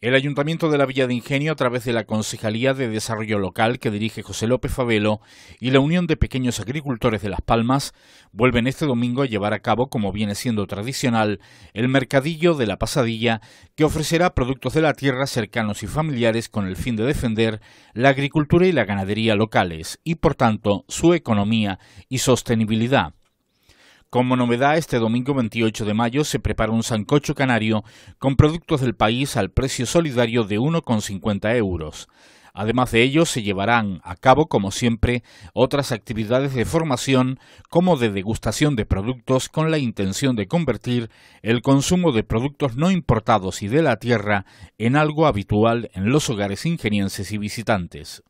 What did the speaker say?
El Ayuntamiento de la Villa de Ingenio, a través de la Concejalía de Desarrollo Local que dirige José López Favelo y la Unión de Pequeños Agricultores de Las Palmas, vuelven este domingo a llevar a cabo, como viene siendo tradicional, el Mercadillo de la Pasadilla, que ofrecerá productos de la tierra cercanos y familiares con el fin de defender la agricultura y la ganadería locales y, por tanto, su economía y sostenibilidad. Como novedad, este domingo 28 de mayo se prepara un sancocho canario con productos del país al precio solidario de 1,50 euros. Además de ello, se llevarán a cabo, como siempre, otras actividades de formación como de degustación de productos con la intención de convertir el consumo de productos no importados y de la tierra en algo habitual en los hogares ingenienses y visitantes.